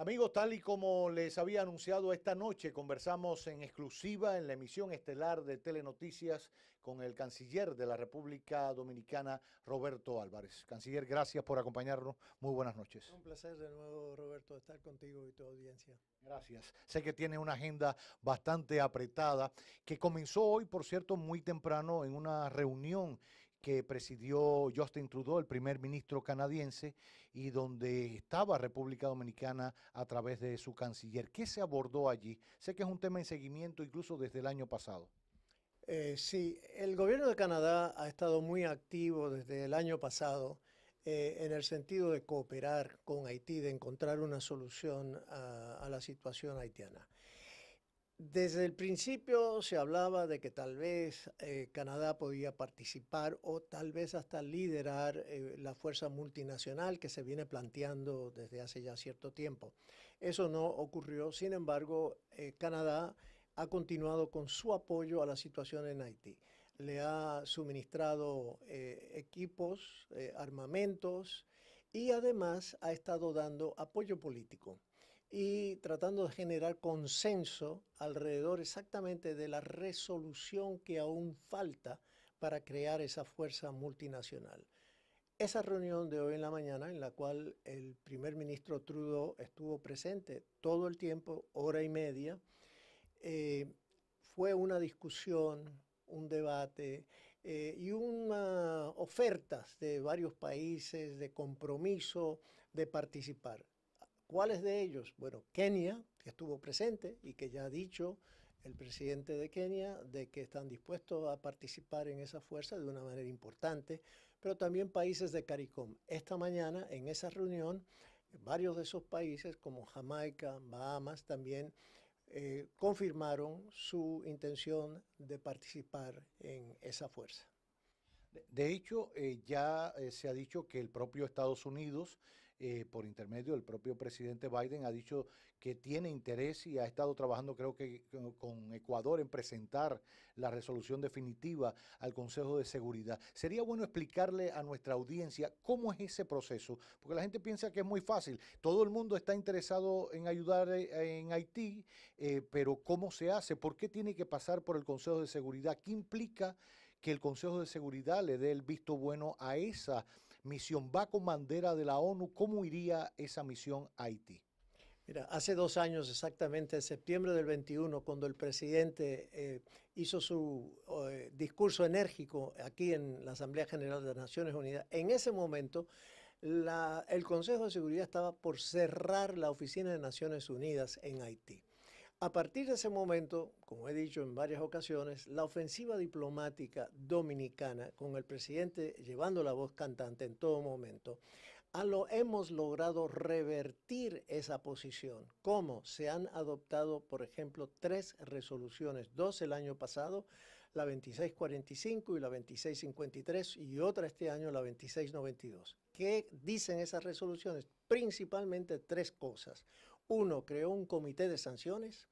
Amigos, tal y como les había anunciado esta noche, conversamos en exclusiva en la emisión estelar de Telenoticias con el canciller de la República Dominicana, Roberto Álvarez. Canciller, gracias por acompañarnos. Muy buenas noches. Un placer de nuevo, Roberto, estar contigo y tu audiencia. Gracias. Sé que tiene una agenda bastante apretada, que comenzó hoy, por cierto, muy temprano en una reunión que presidió Justin Trudeau, el primer ministro canadiense, y donde estaba República Dominicana a través de su canciller. ¿Qué se abordó allí? Sé que es un tema en seguimiento incluso desde el año pasado. Eh, sí, el gobierno de Canadá ha estado muy activo desde el año pasado eh, en el sentido de cooperar con Haití, de encontrar una solución a la situación haitiana. Desde el principio se hablaba de que tal vez eh, Canadá podía participar o tal vez hasta liderar eh, la fuerza multinacional que se viene planteando desde hace ya cierto tiempo. Eso no ocurrió, sin embargo, eh, Canadá ha continuado con su apoyo a la situación en Haití. Le ha suministrado equipos, armamentos y además ha estado dando apoyo político y tratando de generar consenso alrededor exactamente de la resolución que aún falta para crear esa fuerza multinacional. Esa reunión de hoy en la mañana, en la cual el primer ministro Trudeau estuvo presente todo el tiempo, hora y media, eh, fue una discusión, un debate eh, y unas ofertas de varios países de compromiso de participar. ¿Cuáles de ellos? Bueno, Kenia, que estuvo presente y que ya ha dicho el presidente de Kenia de que están dispuestos a participar en esa fuerza de una manera importante, pero también países de CARICOM. Esta mañana, en esa reunión, varios de esos países, como Jamaica, Bahamas, también eh, confirmaron su intención de participar en esa fuerza. De hecho, eh, ya eh, se ha dicho que el propio Estados Unidos eh, por intermedio del propio presidente Biden, ha dicho que tiene interés y ha estado trabajando creo que con Ecuador en presentar la resolución definitiva al Consejo de Seguridad. Sería bueno explicarle a nuestra audiencia cómo es ese proceso, porque la gente piensa que es muy fácil. Todo el mundo está interesado en ayudar eh, en Haití, eh, pero ¿cómo se hace? ¿Por qué tiene que pasar por el Consejo de Seguridad? ¿Qué implica que el Consejo de Seguridad le dé el visto bueno a esa misión con bandera de la ONU, ¿cómo iría esa misión a Haití? Mira, hace dos años exactamente, en septiembre del 21, cuando el presidente eh, hizo su eh, discurso enérgico aquí en la Asamblea General de Naciones Unidas, en ese momento el Consejo de Seguridad estaba por cerrar la Oficina de Naciones Unidas en Haití. A partir de ese momento, como he dicho en varias ocasiones, la ofensiva diplomática dominicana, con el presidente llevando la voz cantante en todo momento, a lo hemos logrado revertir esa posición. ¿Cómo? Se han adoptado, por ejemplo, tres resoluciones, dos el año pasado, la 2645 y la 2653, y otra este año, la 2692. ¿Qué dicen esas resoluciones? Principalmente tres cosas. Uno, creó un comité de sanciones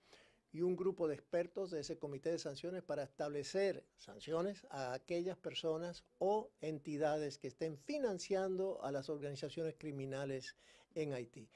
y un grupo de expertos de ese comité de sanciones para establecer sanciones a aquellas personas o entidades que estén financiando a las organizaciones criminales en Haití.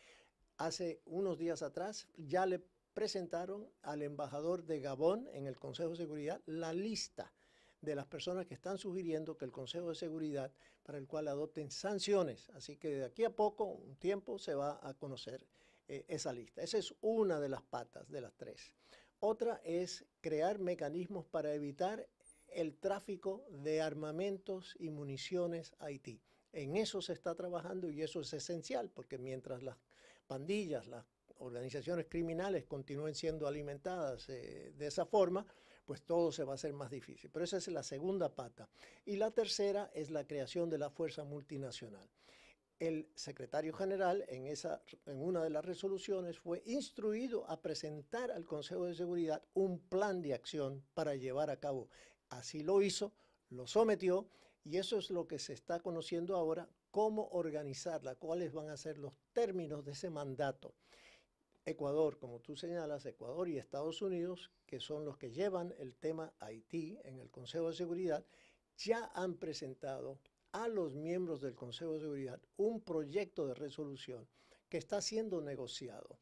Hace unos días atrás ya le presentaron al embajador de Gabón en el Consejo de Seguridad la lista de las personas que están sugiriendo que el Consejo de Seguridad para el cual adopten sanciones. Así que de aquí a poco, un tiempo, se va a conocer eh, esa lista. Esa es una de las patas, de las tres. Otra es crear mecanismos para evitar el tráfico de armamentos y municiones a Haití. En eso se está trabajando y eso es esencial, porque mientras las pandillas, las organizaciones criminales continúen siendo alimentadas eh, de esa forma, pues todo se va a hacer más difícil. Pero esa es la segunda pata. Y la tercera es la creación de la fuerza multinacional el secretario general en, una de las resoluciones fue instruido a presentar al Consejo de Seguridad un plan de acción para llevar a cabo. Así lo hizo, lo sometió y eso es lo que se está conociendo ahora, cómo organizarla, cuáles van a ser los términos de ese mandato. Ecuador, como tú señalas, Ecuador y Estados Unidos, que son los que llevan el tema Haití en el Consejo de Seguridad, ya han presentado a los miembros del Consejo de Seguridad un proyecto de resolución que está siendo negociado.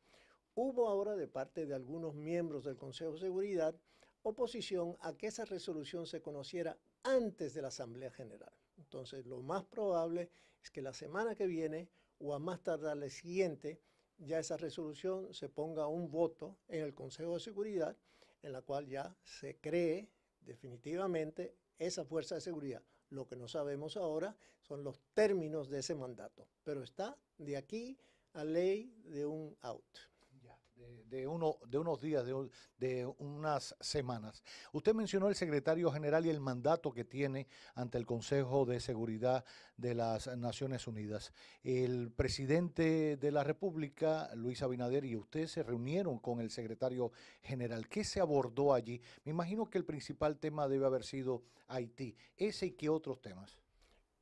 Hubo ahora de parte de algunos miembros del Consejo de Seguridad oposición a que esa resolución se conociera antes de la Asamblea General. Entonces, lo más probable es que la semana que viene o a más tardar la siguiente, ya esa resolución se ponga un voto en el Consejo de Seguridad, en la cual ya se cree definitivamente esa fuerza de seguridad. Lo que no sabemos ahora son los términos de ese mandato, pero está de aquí a ley de un out de, uno, de unos días, de, de, unas semanas. Usted mencionó el secretario general y el mandato que tiene ante el Consejo de Seguridad de las Naciones Unidas. El presidente de la República, Luis Abinader, y usted se reunieron con el secretario general. ¿Qué se abordó allí? Me imagino que el principal tema debe haber sido Haití. Ese y qué otros temas.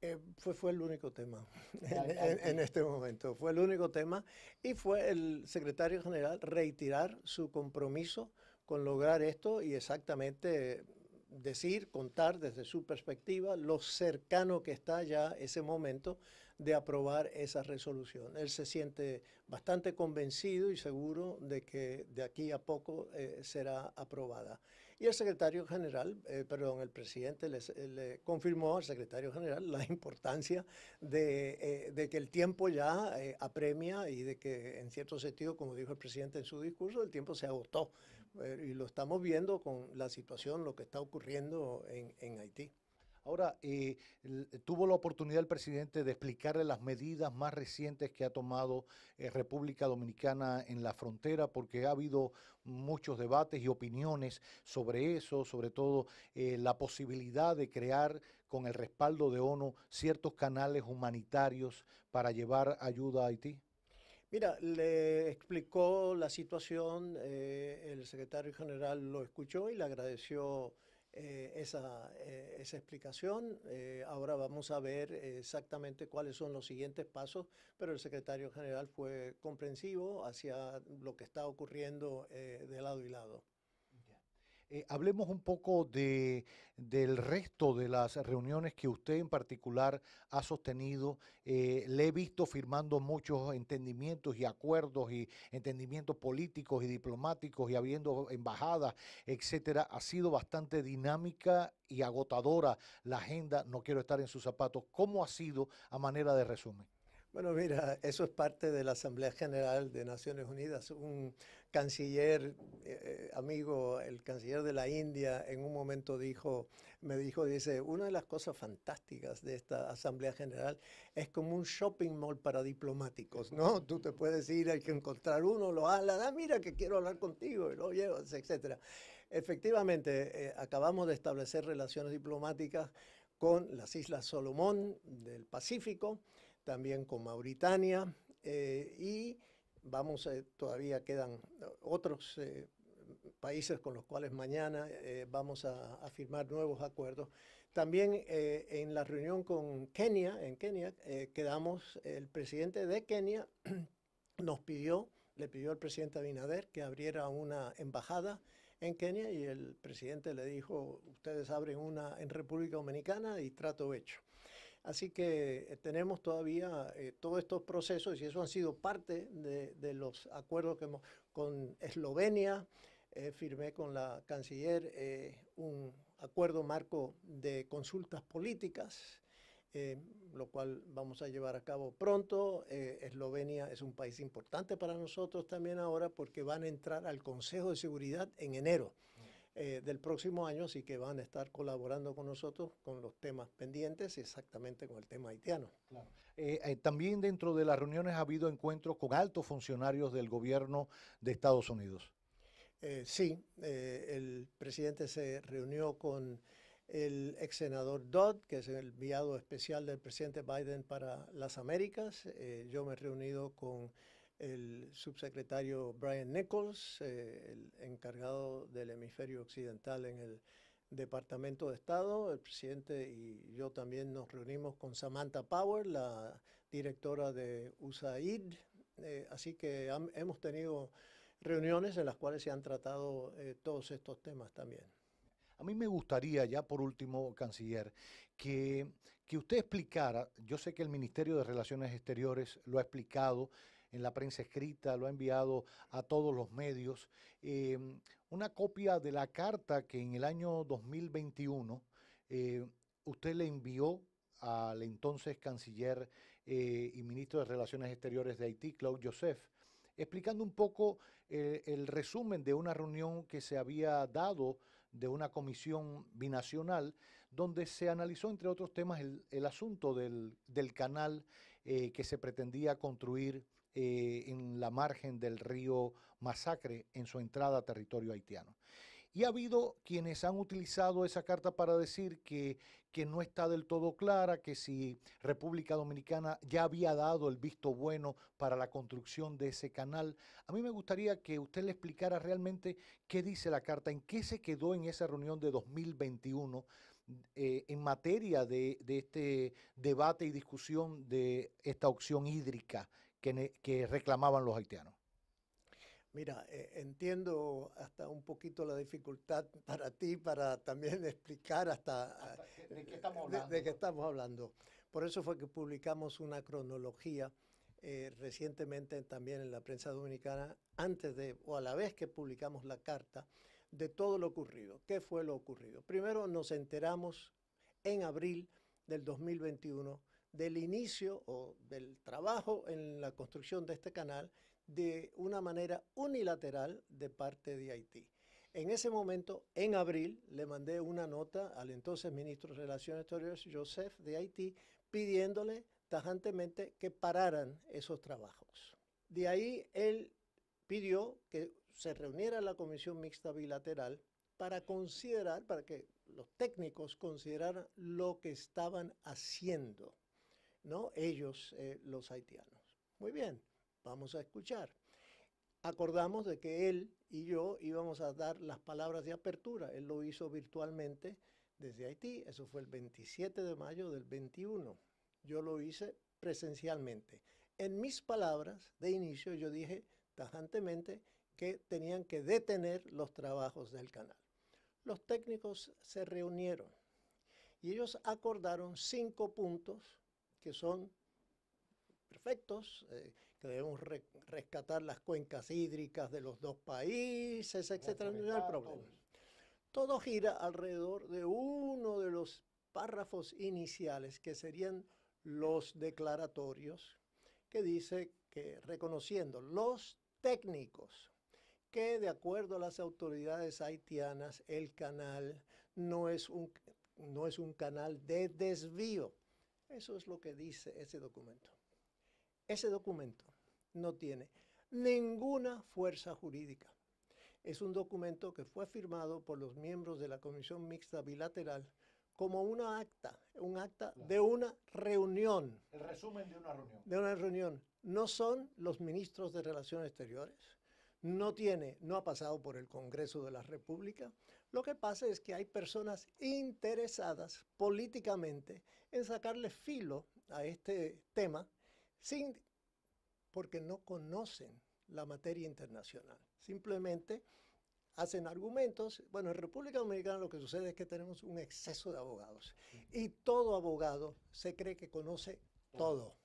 Eh, fue, el único tema en, este momento. Fue el único tema y fue el secretario general reiterar su compromiso con lograr esto y exactamente decir, contar desde su perspectiva lo cercano que está ya ese momento de aprobar esa resolución. Él se siente bastante convencido y seguro de que de aquí a poco eh, será aprobada. Y el secretario general, eh, perdón, el presidente le confirmó al secretario general la importancia eh, de, que el tiempo ya eh, apremia y de que en cierto sentido, como dijo el presidente en su discurso, el tiempo se agotó. y lo estamos viendo con la situación, lo que está ocurriendo en, en Haití. Ahora, eh, tuvo la oportunidad el presidente de explicarle las medidas más recientes que ha tomado eh, República Dominicana en la frontera, porque ha habido muchos debates y opiniones sobre eso, sobre todo eh, la posibilidad de crear con el respaldo de ONU ciertos canales humanitarios para llevar ayuda a Haití. Mira, le explicó la situación, el secretario general lo escuchó y le agradeció eh, esa, eh, esa, explicación. Eh, ahora vamos a ver exactamente cuáles son los siguientes pasos, pero el secretario general fue comprensivo hacia lo que está ocurriendo de lado y lado. Eh, hablemos un poco de, del resto de las reuniones que usted en particular ha sostenido. Eh, le he visto firmando muchos entendimientos y acuerdos y entendimientos políticos y diplomáticos y habiendo embajadas, etcétera. Ha sido bastante dinámica y agotadora la agenda. No quiero estar en sus zapatos. ¿Cómo ha sido a manera de resumen? Bueno, mira, eso es parte de la Asamblea General de Naciones Unidas. Un canciller eh, eh, amigo, el canciller de la India, en un momento dijo, me dijo, dice, una de las cosas fantásticas de esta Asamblea General es como un shopping mall para diplomáticos, ¿no? Tú te puedes ir, hay que encontrar uno, lo la da ah, mira que quiero hablar contigo, y lo llevas, etc. Efectivamente, eh, acabamos de establecer relaciones diplomáticas con las Islas Solomón del Pacífico también con Mauritania eh, y vamos, eh, todavía quedan otros eh, países con los cuales mañana vamos a, a, firmar nuevos acuerdos. También en la reunión con Kenia, en Kenia, quedamos, el presidente de Kenia nos pidió, le pidió al presidente Abinader que abriera una embajada en Kenia y el presidente le dijo, ustedes abren una en República Dominicana y trato hecho. Así que eh, tenemos todavía eh, todos estos procesos y eso han sido parte de, los acuerdos que con Eslovenia. Eh, firmé con la canciller un acuerdo marco de consultas políticas, lo cual vamos a llevar a cabo pronto. Eslovenia es un país importante para nosotros también ahora porque van a entrar al Consejo de Seguridad en enero. Eh, del próximo año, así que van a estar colaborando con nosotros con los temas pendientes, exactamente con el tema haitiano. Eh, eh, también dentro de las reuniones ha habido encuentros con altos funcionarios del gobierno de Estados Unidos. sí, el presidente se reunió con el ex senador Dodd, que es el enviado especial del presidente Biden para las Américas. yo me he reunido con el subsecretario Brian Nichols, eh, el encargado del hemisferio occidental en el Departamento de Estado, el presidente y yo también nos reunimos con Samantha Power, la directora de USAID, eh, así que hemos tenido reuniones en las cuales se han tratado eh, todos estos temas también. A mí me gustaría, ya por último, canciller, que, que usted explicara, yo sé que el Ministerio de Relaciones Exteriores lo ha explicado, en la prensa escrita, lo ha enviado a todos los medios, em, una copia de la carta que en el año 2021 eh, usted le envió al entonces canciller eh, y ministro de Relaciones Exteriores de Haití, Claude Joseph, explicando un poco eh, el resumen de una reunión que se había dado de una comisión binacional, donde se analizó, entre otros temas, el, asunto del, canal que se pretendía construir eh, en la margen del río Masacre en su entrada a territorio haitiano. Y ha habido quienes han utilizado esa carta para decir que, no está del todo clara, que si República Dominicana ya había dado el visto bueno para la construcción de ese canal. A mí me gustaría que usted le explicara realmente qué dice la carta, en qué se quedó en esa reunión de 2021 eh, en materia de, de este debate y discusión de esta opción hídrica que, reclamaban los haitianos. Mira, eh, entiendo hasta un poquito la dificultad para ti para también explicar hasta, de, qué estamos hablando. Por eso fue que publicamos una cronología eh, recientemente también en la prensa dominicana, antes de o a la vez que publicamos la carta, de todo lo ocurrido. ¿Qué fue lo ocurrido? Primero nos enteramos en abril del 2021 del inicio o del trabajo en la construcción de este canal de una manera unilateral de parte de Haití. En ese momento, en abril, le mandé una nota al entonces ministro de Relaciones Exteriores, Joseph, de Haití, pidiéndole tajantemente que pararan esos trabajos. De ahí él pidió que se reuniera la comisión mixta bilateral para considerar, para que los técnicos consideraran lo que estaban haciendo ¿no? Ellos, eh, los haitianos. Muy bien, vamos a escuchar. Acordamos de que él y yo íbamos a dar las palabras de apertura. Él lo hizo virtualmente desde Haití. Eso fue el 27 de mayo del 21. Yo lo hice presencialmente. En mis palabras de inicio yo dije tajantemente que tenían que detener los trabajos del canal. Los técnicos se reunieron y ellos acordaron cinco puntos que son perfectos, eh, que debemos rescatar las cuencas hídricas de los dos países, etcétera, no hay problema. Todo gira alrededor de uno de los párrafos iniciales que serían los declaratorios, que dice que reconociendo los técnicos que de acuerdo a las autoridades haitianas el canal no es un, no es un canal de desvío, eso es lo que dice ese documento. Ese documento no tiene ninguna fuerza jurídica. Es un documento que fue firmado por los miembros de la Comisión Mixta Bilateral como una acta, un acta de una reunión. El resumen de una reunión. De una reunión. No son los ministros de Relaciones Exteriores, no tiene, no ha pasado por el Congreso de la República. Lo que pasa es que hay personas interesadas políticamente en sacarle filo a este tema sin, porque no conocen la materia internacional. Simplemente hacen argumentos. Bueno, en República Dominicana lo que sucede es que tenemos un exceso de abogados y todo abogado se cree que conoce todo.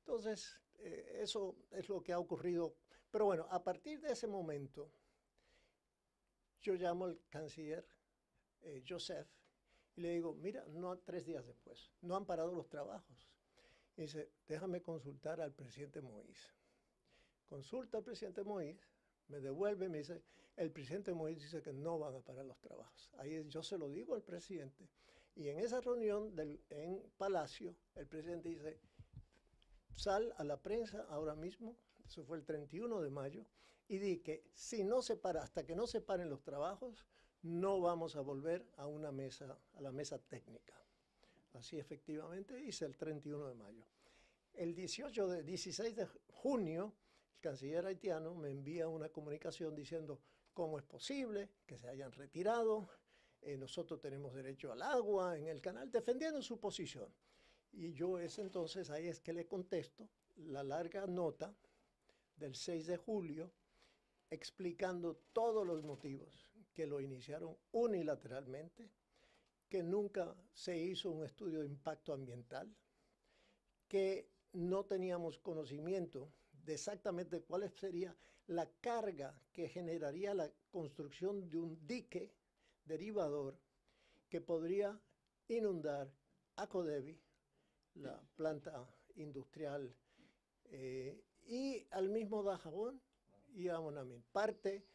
Entonces, eh, eso es lo que ha ocurrido pero bueno, a partir de ese momento, yo llamo al canciller eh, Joseph y le digo, mira, no tres días después, no han parado los trabajos. dice, déjame consultar al presidente Moïse. Consulta al presidente Moïse, me devuelve, me dice, el presidente Moïse dice que no van a parar los trabajos. Ahí yo se lo digo al presidente. Y en esa reunión en Palacio, el presidente dice, sal a la prensa ahora mismo eso fue el 31 de mayo, y di que si no se para, hasta que no se paren los trabajos, no vamos a volver a una mesa, a la mesa técnica. Así efectivamente hice el 31 de mayo. El 18 de, 16 de junio, el canciller haitiano me envía una comunicación diciendo cómo es posible que se hayan retirado, eh, nosotros tenemos derecho al agua en el canal, defendiendo su posición. Y yo es entonces, ahí es que le contesto la larga nota del 6 de julio, explicando todos los motivos que lo iniciaron unilateralmente, que nunca se hizo un estudio de impacto ambiental, que no teníamos conocimiento de exactamente cuál sería la carga que generaría la construcción de un dique derivador que podría inundar a la planta industrial eh, y al mismo Dajabón y a mí. Parte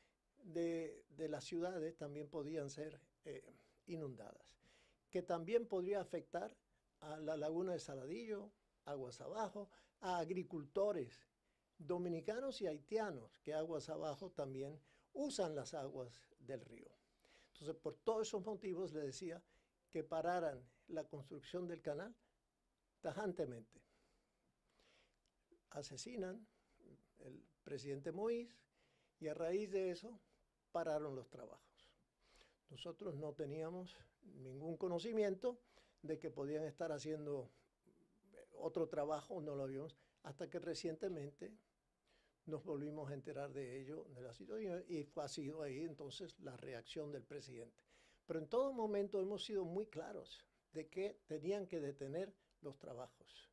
de, las ciudades también podían ser eh, inundadas, que también podría afectar a la laguna de Saladillo, aguas abajo, a agricultores dominicanos y haitianos que aguas abajo también usan las aguas del río. Entonces, por todos esos motivos le decía que pararan la construcción del canal tajantemente asesinan el presidente Moïse y a raíz de eso pararon los trabajos. Nosotros no teníamos ningún conocimiento de que podían estar haciendo eh, otro trabajo, no lo vimos, hasta que recientemente nos volvimos a enterar de ello, de la situación, y ha sido ahí entonces la reacción del presidente. Pero en todo momento hemos sido muy claros de que tenían que detener los trabajos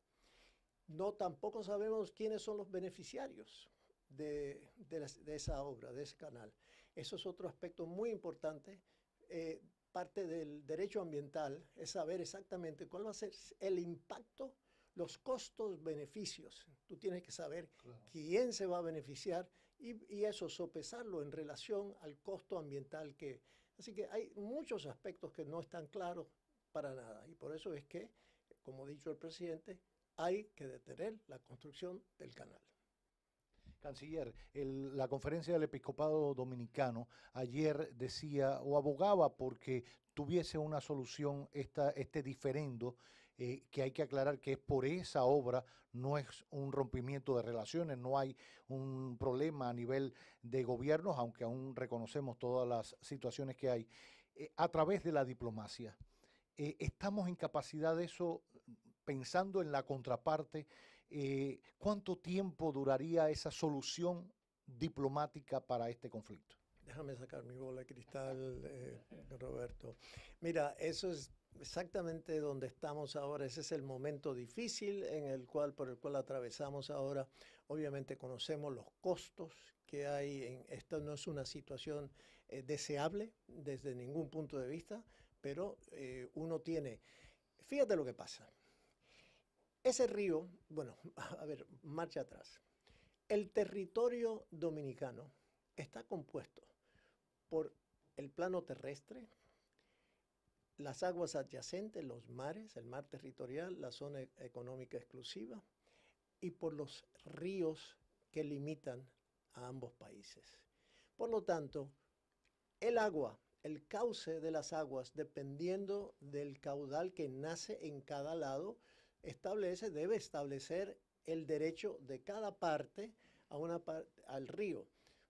no tampoco sabemos quiénes son los beneficiarios de, esa obra, de ese canal. Eso es otro aspecto muy importante. Eh, parte del derecho ambiental es saber exactamente cuál va a ser el impacto, los costos, beneficios. Tú tienes que saber quién se va a beneficiar y, y, eso sopesarlo en relación al costo ambiental que... Así que hay muchos aspectos que no están claros para nada y por eso es que, como ha dicho el presidente, hay que detener la construcción del canal. Canciller, la conferencia del episcopado dominicano ayer decía o abogaba porque tuviese una solución este diferendo, eh, que hay que aclarar que es por esa obra, no es un rompimiento de relaciones, no hay un problema a nivel de gobiernos, aunque aún reconocemos todas las situaciones que hay, eh, a través de la diplomacia. Eh, ¿Estamos en capacidad de eso pensando en la contraparte, eh, ¿cuánto tiempo duraría esa solución diplomática para este conflicto? Déjame sacar mi bola de cristal, eh, Roberto. Mira, eso es exactamente donde estamos ahora. Ese es el momento difícil en el cual, por el cual atravesamos ahora. Obviamente conocemos los costos que hay. En, esta no es una situación eh, deseable desde ningún punto de vista, pero uno tiene... Fíjate lo que pasa. Ese río, bueno, a ver, marcha atrás. El territorio dominicano está compuesto por el plano terrestre, las aguas adyacentes, los mares, el mar territorial, la zona e-, económica exclusiva y por los ríos que limitan a ambos países. Por lo tanto, el agua, el cauce de las aguas, dependiendo del caudal que nace en cada lado, establece, debe establecer el derecho de cada parte a una al río.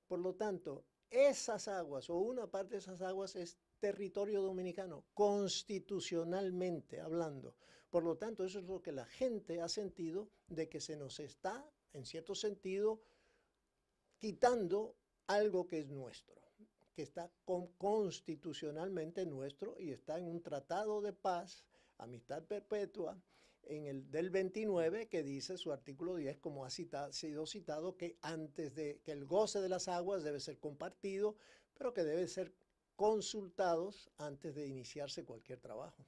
Por lo tanto, esas aguas o una parte de esas aguas es territorio dominicano, constitucionalmente hablando. Por lo tanto, eso es lo que la gente ha sentido de que se nos está, en cierto sentido, quitando algo que es nuestro, que está constitucionalmente nuestro y está en un tratado de paz, amistad perpetua, en el del 29 que dice su artículo 10, como ha sido citado, que antes de que el goce de las aguas debe ser compartido, pero que deben ser consultados antes de iniciarse cualquier trabajo.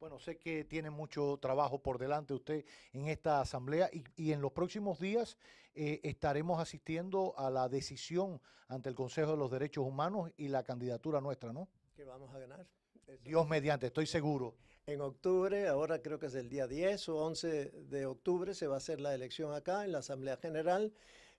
Bueno, sé que tiene mucho trabajo por delante usted en esta asamblea y, en los próximos días eh, estaremos asistiendo a la decisión ante el Consejo de los Derechos Humanos y la candidatura nuestra, ¿no? Que vamos a ganar. Dios mediante, estoy seguro en octubre, ahora creo que es el día 10 o 11 de octubre, se va a hacer la elección acá en la Asamblea General.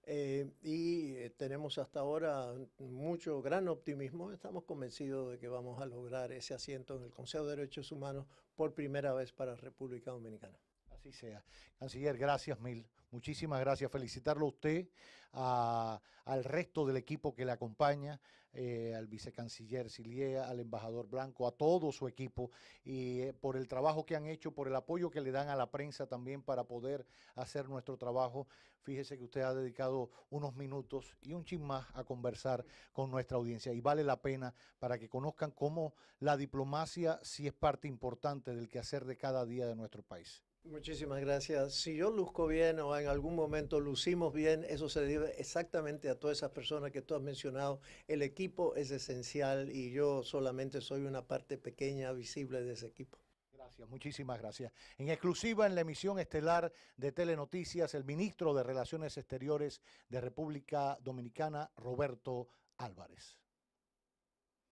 Eh, y eh, tenemos hasta ahora mucho gran optimismo. Estamos convencidos de que vamos a lograr ese asiento en el Consejo de Derechos Humanos por primera vez para República Dominicana. Así sea. Canciller, gracias mil. Muchísimas gracias. Felicitarlo a usted, al resto del equipo que le acompaña, eh, al vicecanciller Silie, al embajador Blanco, a todo su equipo y eh, por el trabajo que han hecho, por el apoyo que le dan a la prensa también para poder hacer nuestro trabajo. Fíjese que usted ha dedicado unos minutos y un chin más a conversar con nuestra audiencia y vale la pena para que conozcan cómo la diplomacia sí es parte importante del quehacer de cada día de nuestro país. Muchísimas gracias. Si yo luzco bien o en algún momento lucimos bien, eso se debe exactamente a todas esas personas que tú has mencionado. El equipo es esencial y yo solamente soy una parte pequeña, visible de ese equipo. Gracias, muchísimas gracias. En exclusiva en la emisión estelar de Telenoticias, el ministro de Relaciones Exteriores de República Dominicana, Roberto Álvarez.